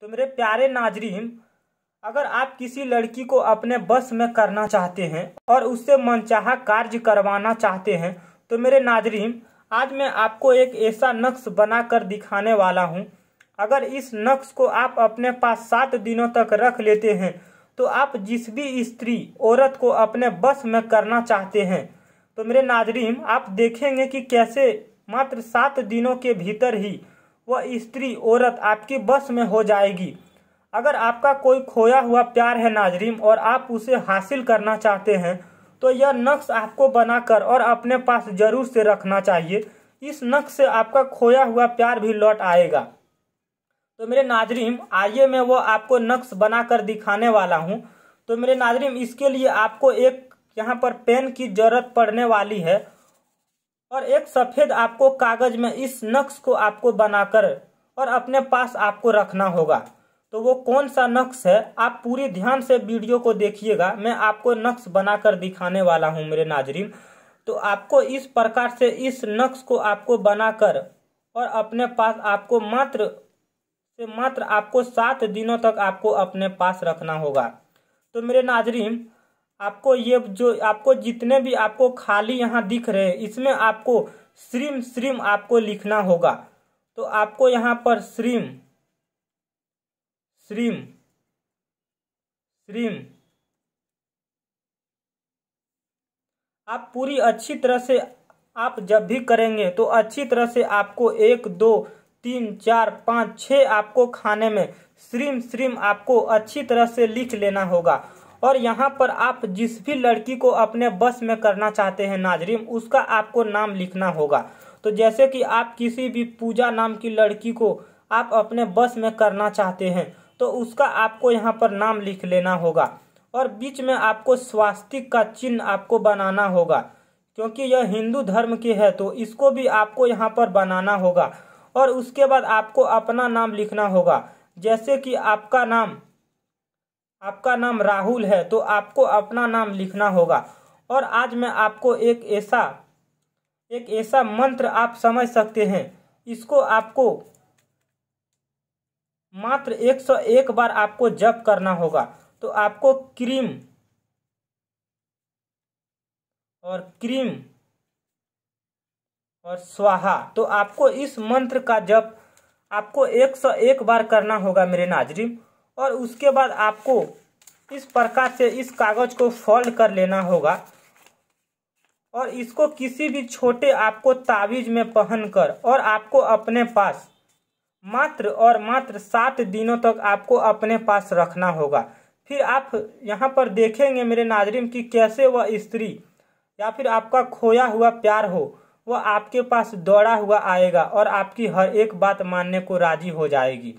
तो मेरे प्यारे नाजरीन अगर आप किसी लड़की को अपने बस में करना चाहते हैं और उससे मनचाहा कार्य करवाना चाहते हैं तो मेरे नाजरीन आज मैं आपको एक ऐसा नक्श बनाकर दिखाने वाला हूँ अगर इस नक्श को आप अपने पास सात दिनों तक रख लेते हैं तो आप जिस भी स्त्री औरत को अपने बस में करना चाहते हैं तो मेरे नाजरीन आप देखेंगे कि कैसे मात्र सात दिनों के भीतर ही वह स्त्री औरत आपकी बस में हो जाएगी अगर आपका कोई खोया हुआ प्यार है नाजरीन और आप उसे हासिल करना चाहते हैं तो यह नक्श आपको बनाकर और अपने पास जरूर से रखना चाहिए इस नक्श से आपका खोया हुआ प्यार भी लौट आएगा तो मेरे नाजरीन आइए मैं वो आपको नक्श बनाकर दिखाने वाला हूँ तो मेरे नाजरीन इसके लिए आपको एक यहाँ पर पेन की जरूरत पड़ने वाली है और एक सफ़ेद आपको कागज में इस नक्श को आपको बनाकर और अपने पास आपको रखना होगा तो वो कौन सा नक्श है आप पूरी ध्यान से वीडियो को देखिएगा मैं आपको नक्श बनाकर दिखाने वाला हूँ मेरे नाजरीन तो आपको इस प्रकार से इस नक्श को आपको बनाकर और अपने पास आपको मात्र से मात्र आपको सात दिनों तक आपको अपने पास रखना होगा तो मेरे नाजरीन आपको ये जो आपको जितने भी आपको खाली यहाँ दिख रहे हैं इसमें आपको श्रीम श्रीम आपको लिखना होगा तो आपको यहाँ पर श्रीम श्रीम श्रीम आप पूरी अच्छी तरह से आप जब भी करेंगे तो अच्छी तरह से आपको एक दो तीन चार पाँच छः आपको खाने में श्रीम श्रीम आपको अच्छी तरह से लिख लेना होगा और यहाँ पर आप जिस भी लड़की को अपने बस में करना चाहते हैं नाजरीन उसका आपको नाम लिखना होगा तो जैसे कि आप किसी भी पूजा नाम की लड़की को आप अपने बस में करना चाहते हैं तो उसका आपको यहाँ पर नाम लिख लेना होगा और बीच में आपको स्वास्तिक का चिन्ह आपको बनाना होगा क्योंकि यह हिंदू धर्म की है तो इसको भी आपको यहाँ पर बनाना होगा और उसके बाद आपको अपना नाम लिखना होगा जैसे कि आपका नाम आपका नाम राहुल है तो आपको अपना नाम लिखना होगा और आज मैं आपको एक ऐसा एक ऐसा मंत्र आप समझ सकते हैं इसको आपको मात्र 101 बार आपको जप करना होगा तो आपको क्रीम और क्रीम और स्वाहा तो आपको इस मंत्र का जप आपको 101 बार करना होगा मेरे नाजरिम और उसके बाद आपको इस प्रकार से इस कागज को फोल्ड कर लेना होगा और इसको किसी भी छोटे आपको ताबीज में पहनकर और आपको अपने पास मात्र और मात्र सात दिनों तक आपको अपने पास रखना होगा फिर आप यहाँ पर देखेंगे मेरे नाजरीन कि कैसे वह स्त्री या फिर आपका खोया हुआ प्यार हो वह आपके पास दौड़ा हुआ आएगा और आपकी हर एक बात मानने को राजी हो जाएगी